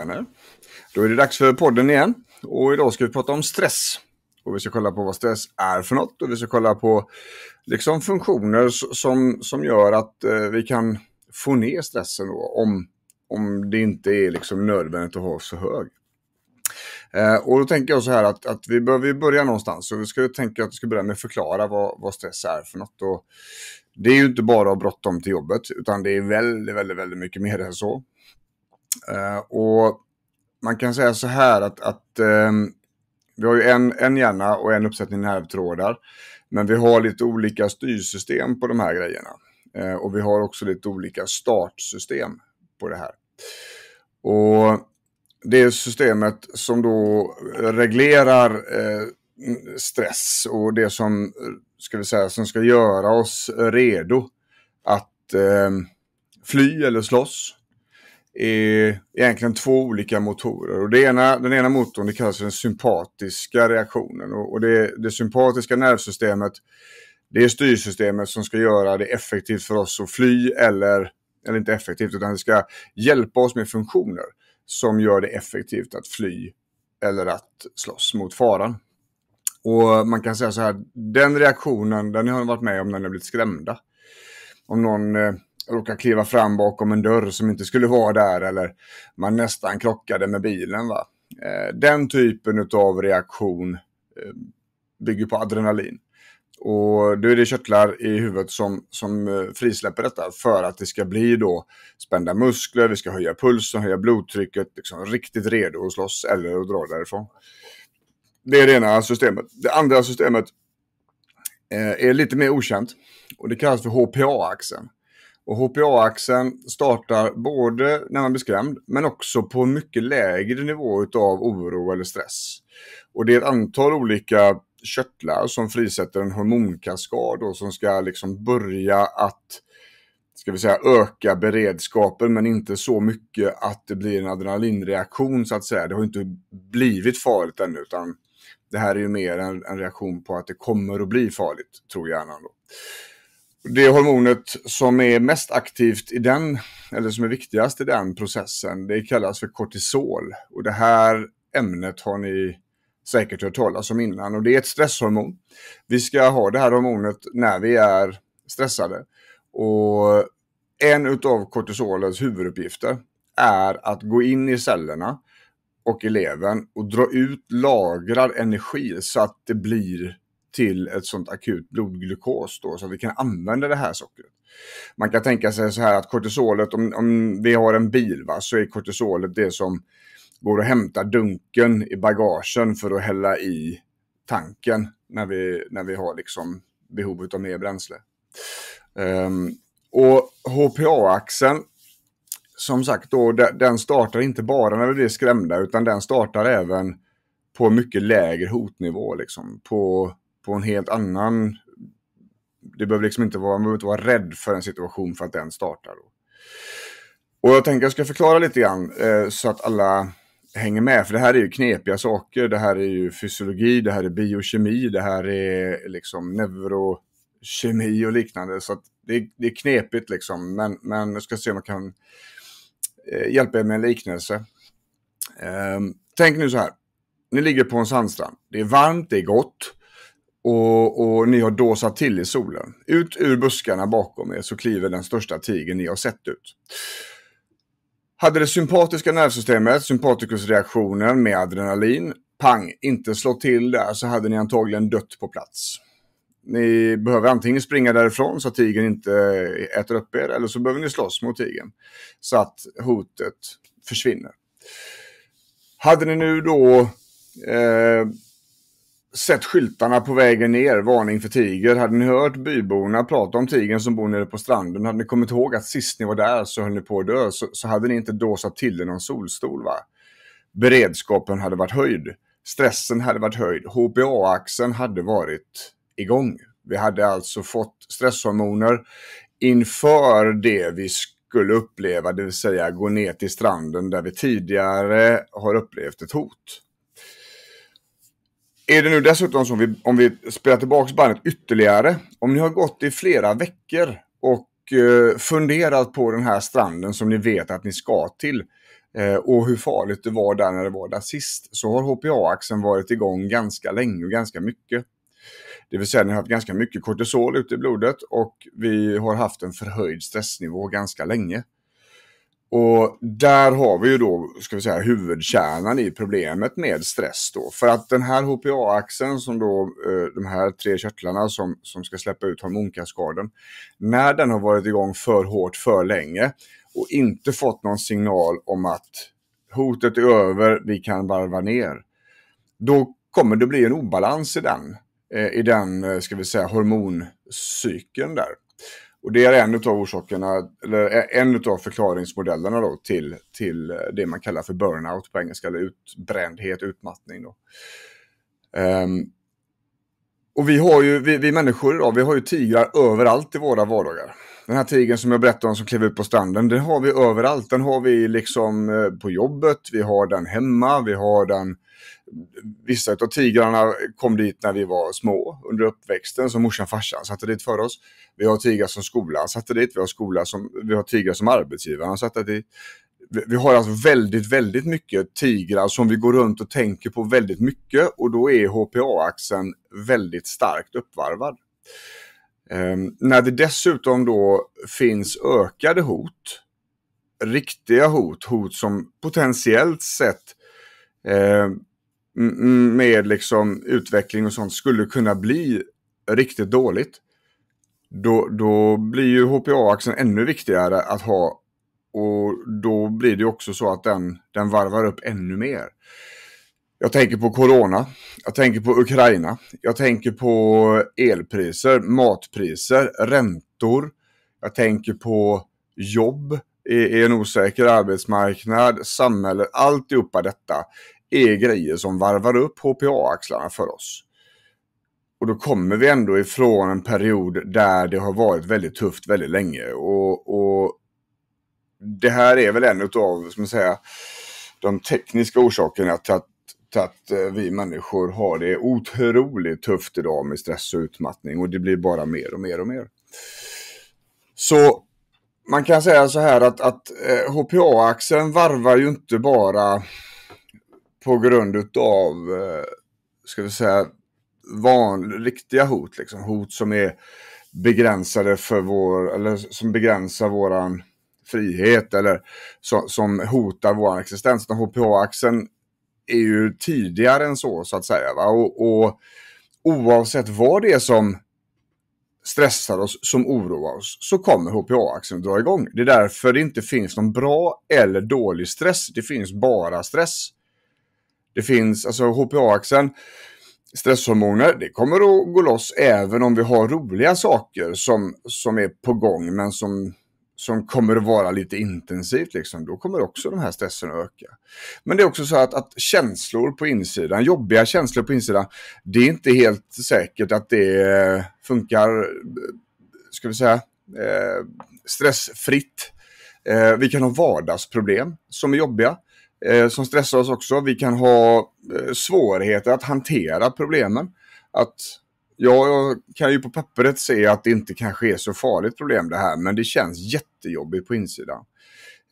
Powervänner. Då är det dags för podden igen. Och idag ska vi prata om stress. Och vi ska kolla på vad stress är för något och vi ska kolla på liksom funktioner som, som gör att eh, vi kan få ner stressen då, om, om det inte är liksom nödvändigt att ha så hög. Eh, och då tänker jag så här att, att vi behöver börja någonstans. Så vi ska tänka att vi ska börja med att förklara vad, vad stress är för något. Och det är ju inte bara bråttom till jobbet, utan det är väldigt, väldigt, väldigt mycket mer än så. Eh, och man kan säga så här att, att ehm, vi har ju en, en hjärna och en uppsättning nervtrådar. Men vi har lite olika styrsystem på de här grejerna. Eh, och vi har också lite olika startsystem på det här. Och det systemet som då reglerar eh, stress och det som ska, vi säga, som ska göra oss redo att eh, fly eller slåss är egentligen två olika motorer. Och det ena, den ena motorn det kallas för den sympatiska reaktionen. Och, det, det sympatiska nervsystemet det är styrsystemet som ska göra det effektivt för oss att fly eller, eller inte effektivt, utan det ska hjälpa oss med funktioner som gör det effektivt att fly eller att slåss mot faran. Och man kan säga så här, den reaktionen, den har man varit med om när ni har blivit skrämda. Om någon eh, råkade kliva fram bakom en dörr som inte skulle vara där eller man nästan krockade med bilen. Va? Eh, den typen av reaktion eh, bygger på adrenalin. Och då är det körtlar i huvudet som, som eh, frisläpper detta för att det ska bli då spända muskler, vi ska höja pulsen, höja blodtrycket, liksom riktigt redo att slåss eller att dra därifrån. Det är det ena systemet. Det andra systemet är lite mer okänt och det kallas för HPA-axeln. Och HPA-axeln startar både när man blir skrämd men också på en mycket lägre nivå utav oro eller stress. Och det är ett antal olika körtlar som frisätter en hormonkaskad och som ska liksom börja att ska vi säga, öka beredskapen men inte så mycket att det blir en adrenalinreaktion så att säga. Det har inte blivit farligt ännu utan det här är ju mer en, en reaktion på att det kommer att bli farligt, tror hjärnan. Då. Det hormonet som är mest aktivt i den, eller som är viktigast i den processen, det kallas för kortisol. Och det här ämnet har ni säkert hört talas om innan och det är ett stresshormon. Vi ska ha det här hormonet när vi är stressade. Och en utav kortisolens huvuduppgifter är att gå in i cellerna och i levern och dra ut lagrad energi så att det blir till ett sånt akut blodglukos då, så att vi kan använda det här sockret. Man kan tänka sig så här att kortisolet, om, om vi har en bil, va, så är kortisolet det som går att hämta dunken i bagagen för att hälla i tanken när vi, när vi har liksom behovet av mer bränsle. Um, och HPA-axeln, som sagt, då, den startar inte bara när vi blir skrämda, utan den startar även på mycket lägre hotnivå, liksom, på på en helt annan... Det behöver liksom inte vara, man behöver inte vara rädd för en situation för att den startar. Då. Och jag tänker jag ska förklara lite grann eh, så att alla hänger med, för det här är ju knepiga saker. Det här är ju fysiologi, det här är biokemi, det här är liksom neurokemi och liknande. Så det är, det, är knepigt liksom, men, men jag ska se om jag kan eh, hjälpa er med en liknelse. Eh, tänk nu så här, ni ligger på en sandstrand. Det är varmt, det är gott. Och, och, ni har dåsat till i solen. Ut ur buskarna bakom er så kliver den största tigern ni har sett ut. Hade det sympatiska nervsystemet, sympatikusreaktionen med adrenalin, pang, inte slå till där så hade ni antagligen dött på plats. Ni behöver antingen springa därifrån så att tigern inte äter upp er eller så behöver ni slåss mot tigern så att hotet försvinner. Hade ni nu då eh, sett skyltarna på vägen ner, varning för tiger. Hade ni hört byborna prata om tigern som bor nere på stranden, hade ni kommit ihåg att sist ni var där så höll ni på att dö, så, så hade ni inte dåsat till er någon solstol. Va? Beredskapen hade varit höjd, stressen hade varit höjd, HPA-axeln hade varit igång. Vi hade alltså fått stresshormoner inför det vi skulle uppleva, det vill säga gå ner till stranden där vi tidigare har upplevt ett hot. Är det nu dessutom så, om vi, om vi spelar tillbaka bandet ytterligare, om ni har gått i flera veckor och eh, funderat på den här stranden som ni vet att ni ska till eh, och hur farligt det var där när det var där sist, så har HPA-axeln varit igång ganska länge och ganska mycket. Det vill säga, ni har haft ganska mycket kortisol ute i blodet och vi har haft en förhöjd stressnivå ganska länge. Och där har vi ju då, ska vi säga, huvudkärnan i problemet med stress då. För att den här HPA-axeln som då, eh, de här tre körtlarna som, som ska släppa ut hormonkaskaden, när den har varit igång för hårt för länge och inte fått någon signal om att hotet är över, vi kan varva ner, då kommer det bli en obalans i den, eh, i den, eh, ska vi säga, hormoncykeln där. Och det är en av orsakerna, eller eh, en av förklaringsmodellerna då till, till eh, det man kallar för burnout på engelska, eller utbrändhet, utmattning. Då. Um, och vi har ju, vi, vi människor idag, vi har ju tigrar överallt i våra vardagar. Den här tigern som jag berättade om som klev ut på stranden, den har vi överallt. Den har vi liksom eh, på jobbet, vi har den hemma, vi har den vissa av tigrarna kom dit när vi var små under uppväxten, som morsan och farsan satte dit för oss. Vi har tigrar som skolan satte dit, vi har, skola som, vi har tigrar som arbetsgivaren satte dit. Vi har alltså väldigt, väldigt mycket tigrar som vi går runt och tänker på väldigt mycket och då är HPA-axeln väldigt starkt uppvarvad. Um, när det dessutom då finns ökade hot, riktiga hot, hot som potentiellt sett ehm, med liksom utveckling och sånt skulle kunna bli riktigt dåligt. Då, då blir ju HPA-axeln ännu viktigare att ha och då blir det också så att den, den varvar upp ännu mer. Jag tänker på corona, jag tänker på Ukraina, jag tänker på elpriser, matpriser, räntor, jag tänker på jobb i, e-, e-, en osäker arbetsmarknad, samhälle, alltihopa detta är grejer som varvar upp HPA-axlarna för oss. Och då kommer vi ändå ifrån en period där det har varit väldigt tufft väldigt länge. Och, och det här är väl en av, de tekniska orsakerna till att, till att eh, vi människor har det otroligt tufft idag med stress och utmattning. Och det blir bara mer och mer och mer. Så man kan säga så här att, att HPA-axeln eh, varvar ju inte bara på grund utav, eh, ska vi säga, van, riktiga hot. Liksom. Hot som är begränsade för vår, eller som begränsar våran frihet eller som, som hotar vår existens. HPA-axeln är ju tidigare än så, så att säga. Va? Och, och oavsett vad det är som stressar oss, som oroar oss, så kommer HPA-axeln dra igång. Det är därför det inte finns någon bra eller dålig stress. Det finns bara stress. Det finns, alltså HPA-axeln, stresshormoner, det kommer att gå loss även om vi har roliga saker som, som är på gång men som, som kommer att vara lite intensivt. Liksom. Då kommer också de här stressen att öka. Men det är också så att, att känslor på insidan, jobbiga känslor på insidan, det är inte helt säkert att det funkar, ska vi säga, eh, stressfritt. Eh, vi kan ha vardagsproblem som är jobbiga. Eh, som stressar oss också. Vi kan ha eh, svårigheter att hantera problemen. Att Ja, jag kan ju på pappret se att det inte kanske är så farligt problem det här, men det känns jättejobbigt på insidan.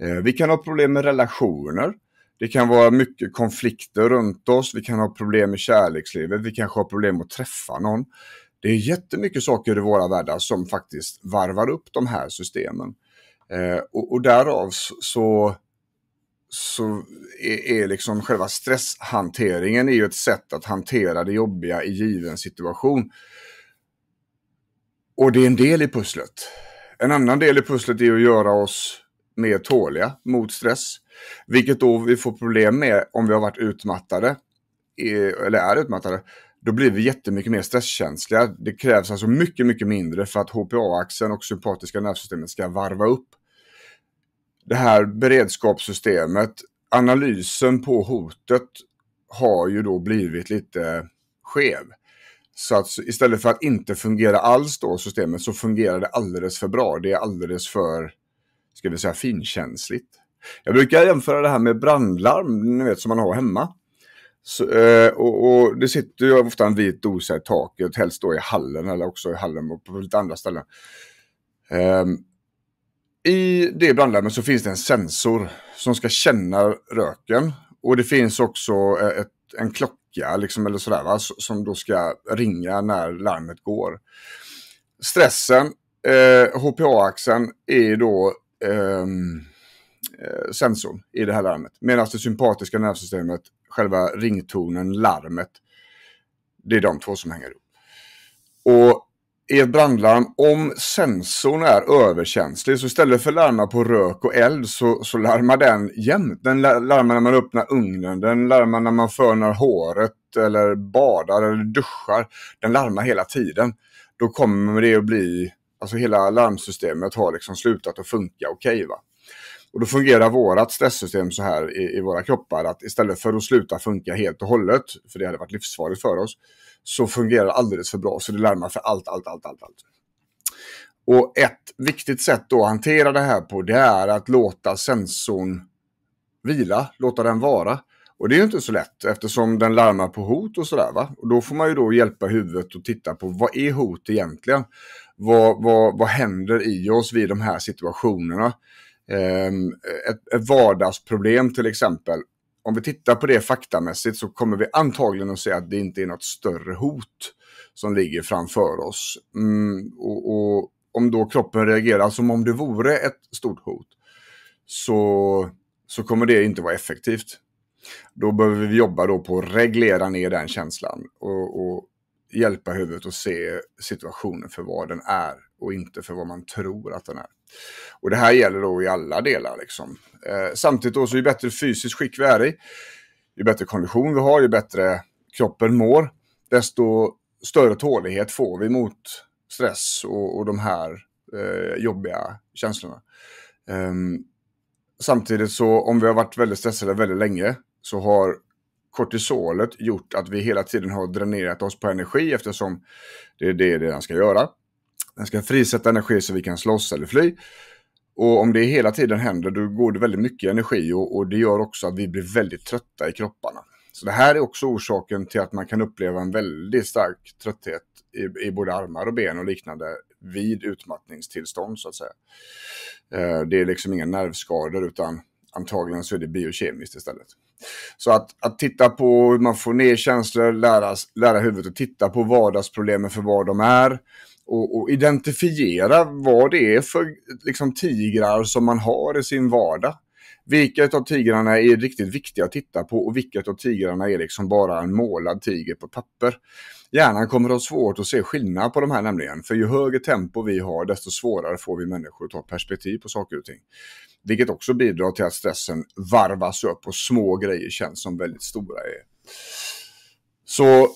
Eh, vi kan ha problem med relationer. Det kan vara mycket konflikter runt oss. Vi kan ha problem med kärlekslivet. Vi kanske har problem att träffa någon. Det är jättemycket saker i våra världar som faktiskt varvar upp de här systemen. Och, och därav så så är, är liksom själva stresshanteringen är ju ett sätt att hantera det jobbiga i given situation. Och det är en del i pusslet. En annan del i pusslet är att göra oss mer tåliga mot stress. Vilket då vi får problem med om vi har varit utmattade, eller är utmattade, då blir vi jättemycket mer stresskänsliga. Det krävs alltså mycket, mycket mindre för att HPA-axeln och sympatiska nervsystemet ska varva upp det här beredskapssystemet, analysen på hotet har ju då blivit lite skev. Så att istället för att inte fungera alls då, systemet, så fungerar det alldeles för bra. Det är alldeles för, ska vi säga, finkänsligt. Jag brukar jämföra det här med brandlarm, ni vet, som man har hemma. Så, eh, och, och, det sitter ju ofta en vit dosa i taket, helst då i hallen eller också i hallen och på lite andra ställen. Ehm, i det brandlarmet så finns det en sensor som ska känna röken. Och det finns också eh, ett, en klocka liksom, eller sådär, va, som då ska ringa när larmet går. Stressen, eh, HPA-axeln, är då ehm, eh, sensorn i det här larmet. Medan det sympatiska nervsystemet, själva ringtonen, larmet, det är de två som hänger ihop. Och är ett brandlarm om sensorn är överkänslig. Så istället för att larma på rök och eld så, så larmar den jämt. Den larmar när man öppnar ugnen, den larmar när man fönar håret eller badar eller duschar. Den larmar hela tiden. Då kommer det att bli, alltså hela larmsystemet har liksom slutat att funka okej. Okay, Och då fungerar vårt stresssystem så här i, i våra kroppar att istället för att sluta funka helt och hållet, för det hade varit livsfarligt för oss, så fungerar alldeles för bra så det larmar för allt, allt, allt, allt. allt. Och ett viktigt sätt då att hantera det här på det är att låta sensorn vila, låta den vara. Och det är ju inte så lätt eftersom den larmar på hot och sådär. Va? Och då får man ju då hjälpa huvudet och titta på vad är hot egentligen? Vad, vad, vad händer i oss vid de här situationerna? Ehm, ett, ett vardagsproblem till exempel om vi tittar på det faktamässigt så kommer vi antagligen att se att det inte är något större hot som ligger framför oss. Mm, och, och, om då kroppen reagerar som om det vore ett stort hot så, så kommer det inte vara effektivt. Då behöver vi jobba då på att reglera ner den känslan och, och hjälpa huvudet att se situationen för vad den är och inte för vad man tror att den är. Och det här gäller då i alla delar. Liksom. Eh, samtidigt då, så ju bättre fysiskt skick vi är i, ju bättre kondition vi har, ju bättre kroppen mår, desto större tålighet får vi mot stress och, och de här eh, jobbiga känslorna. Eh, samtidigt så, om vi har varit väldigt stressade väldigt länge, så har kortisolet gjort att vi hela tiden har dränerat oss på energi eftersom det är det den ska göra. Den ska frisätta energi så vi kan slåss eller fly. Och om det hela tiden händer, då går det väldigt mycket energi och, och det gör också att vi blir väldigt trötta i kropparna. Så det här är också orsaken till att man kan uppleva en väldigt stark trötthet i, i både armar och ben och liknande vid utmattningstillstånd så att säga. Eh, det är liksom inga nervskador utan antagligen så är det biokemiskt istället. Så att, att titta på hur man får ner känslor, lära, lära huvudet att titta på vardagsproblemen för vad de är och, och, identifiera vad det är för liksom, tigrar som man har i sin vardag. Vilket av tigrarna är riktigt viktiga att titta på och vilket av tigrarna är liksom bara en målad tiger på papper. Hjärnan kommer att ha svårt att se skillnad på de här nämligen, för ju högre tempo vi har desto svårare får vi människor att ta perspektiv på saker och ting. Vilket också bidrar till att stressen varvas upp och små grejer känns som väldigt stora. Så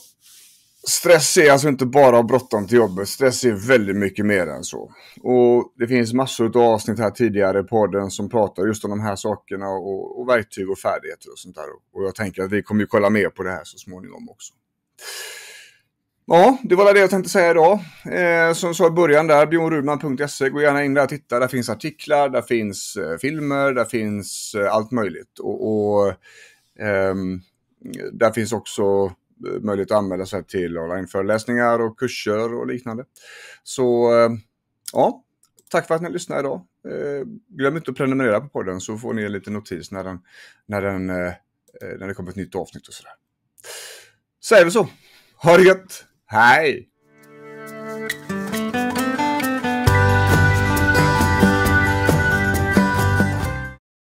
Stress är alltså inte bara bråttom till jobbet. Stress är väldigt mycket mer än så. Och Det finns massor av avsnitt här tidigare i podden som pratar just om de här sakerna och, och verktyg och färdigheter och sånt där. Och jag tänker att vi kommer ju kolla mer på det här så småningom också. Ja, det var det jag tänkte säga idag. Eh, som sa i början där, bjornrudman.se. Gå gärna in där och titta. Där finns artiklar, där finns eh, filmer, där finns eh, allt möjligt. Och, och ehm, Där finns också möjlighet att anmäla sig till onlineföreläsningar och kurser och liknande. Så eh, ja, tack för att ni lyssnade idag. Eh, glöm inte att prenumerera på podden så får ni en liten notis när, den, när, den, eh, när det kommer ett nytt avsnitt och sådär. Säger vi så. Ha det gött! Hej!